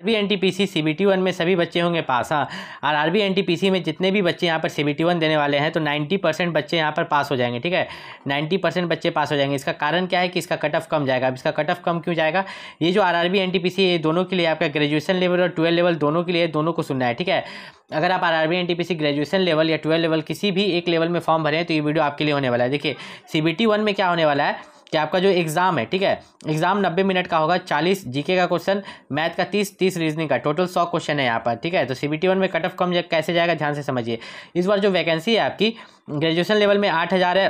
RB NTPC CBT one में सभी बच्चे होंगे पास हाँ और आरबी एनटीपीसी में जितने भी बच्चे यहाँ पर सीबीटी वन देने वाले हैं तो 90 परसेंट बच्चे यहाँ पर पास हो जाएंगे ठीक है 90 परसेंट बच्चे पास हो जाएंगे इसका कारण क्या है कि इसका कट ऑफ कम जाएगा अब इसका कट ऑफ कम क्यों जाएगा ये जो पी एनटीपीसी ये दोनों के लिए आपका ग्रेजुएशन लेवल और ट्वेल्व लेवल दोनों के लिए दोनों को सुनना है ठीक है अगर आप R R B N T P C graduation level या ट्वेल्व लेवल किसी भी एक लेवल में फॉर्म भरें तो ये वीडियो आपके लिए होने वाला है देखिए सी बी टी वन में क्या होने वाला है कि आपका जो एग्ज़ाम है ठीक है एग्ज़ाम नब्बे मिनट का होगा चालीस जीके का क्वेश्चन मैथ का तीस तीस रीजनिंग का टोटल सौ क्वेश्चन है यहाँ पर ठीक है तो सी बी टी वन में कट ऑफ कम कैसे जाएगा ध्यान से समझिए इस बार जो वैकेंसी है आपकी ग्रेजुएशन लेवल में आठ हज़ार है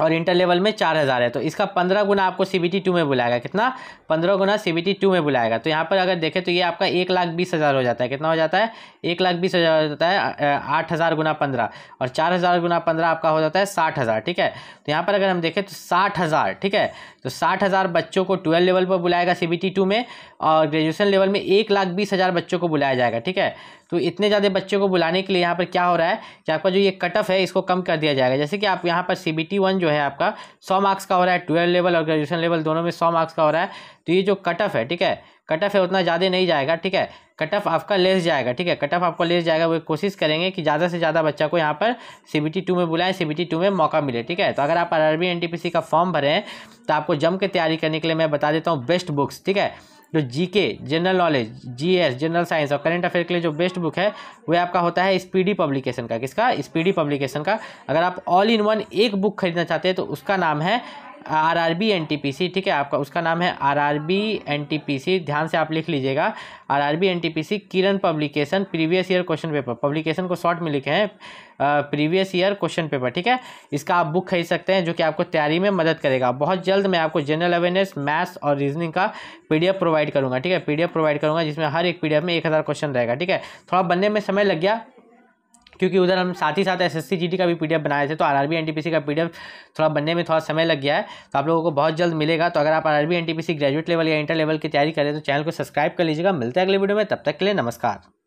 और इंटर लेवल में चार हज़ार है तो इसका पंद्रह गुना आपको सी बी टी टू में बुलाएगा कितना पंद्रह गुना सी बी टी टू में बुलाएगा तो यहाँ पर अगर देखें तो ये आपका एक लाख बीस हज़ार हो जाता है कितना हो जाता है एक लाख बीस हज़ार हो जाता है आठ हज़ार गुना पंद्रह और चार हज़ार गुना पंद्रह आपका हो जाता है साठ हज़ार ठीक है तो यहाँ पर अगर हम देखें तो साठ हज़ार ठीक है तो साठ हज़ार बच्चों को ट्वेल्व लेवल पर बुलाएगा सी बी टी टू में और ग्रेजुएसन लेवल में एक लाख बीस हज़ार बच्चों को बुलाया जाएगा ठीक है तो इतने ज़्यादा बच्चों को बुलाने के लिए यहाँ पर क्या हो रहा है कि आपका जो ये कटअप है इसको कम कर दिया जाएगा जैसे कि आप यहाँ पर सी बी टी वन जो है आपका सौ मार्क्स का हो रहा है ट्वेल्व लेवल और ग्रेजुएशन लेवल दोनों में सौ मार्क्स का हो रहा है तो ये जो कट ऑफ है ठीक है कट ऑफ है उतना ज़्यादा नहीं जाएगा ठीक है कट ऑफ आपका लेस जाएगा ठीक है कट ऑफ आपको लेस जाएगा वो कोशिश करेंगे कि ज़्यादा से ज़्यादा बच्चा को यहाँ पर सी बी टी टू में बुलाएं सी बी टी टू में मौका मिले ठीक है तो अगर आप R R N T P C का फॉर्म भरें तो आपको जम के तैयारी करने के लिए मैं बता देता हूँ बेस्ट बुक्स ठीक है जो GK general knowledge GS general science और करंट अफेयर के लिए जो बेस्ट बुक है वह आपका होता है स्पीडी पब्लिकेशन का किसका स्पीडी पब्लिकेशन का अगर आप ऑल इन वन एक बुक खरीदना चाहते हैं तो उसका नाम है R R B N T P C ठीक है आपका उसका नाम है R R B N T P C ध्यान से आप लिख लीजिएगा R R B N T P C Kiran publication previous year question paper publication को शॉर्ट में लिखे हैं प्रीवियस ईयर क्वेश्चन पेपर ठीक है इसका आप बुक खरीद सकते हैं जो कि आपको तैयारी में मदद करेगा बहुत जल्द मैं आपको जनरल अवेयरनेस मैथ्स और रीजनिंग का एफ प्रोवाइड करूँगा ठीक है एफ प्रोवाइड करूँगा जिसमें हर एक एफ में एक हज़ार क्वेश्चन रहेगा ठीक है थोड़ा बनने में समय लग गया क्योंकि उधर हम साथ ही साथ एस एस का भी पीडीएफ बनाए थे तो आरआरबी एनटीपीसी का पीडीएफ थोड़ा बनने में थोड़ा समय लग गया है तो आप लोगों को बहुत जल्द मिलेगा तो अगर आप आर एनटीपीसी ग्रेजुएट लेवल या इंटर लेवल की तैयारी करें तो चैनल को सब्सक्राइब कर लीजिएगा मिलते हैं अगले वीडियो में तब तक के लिए नमस्कार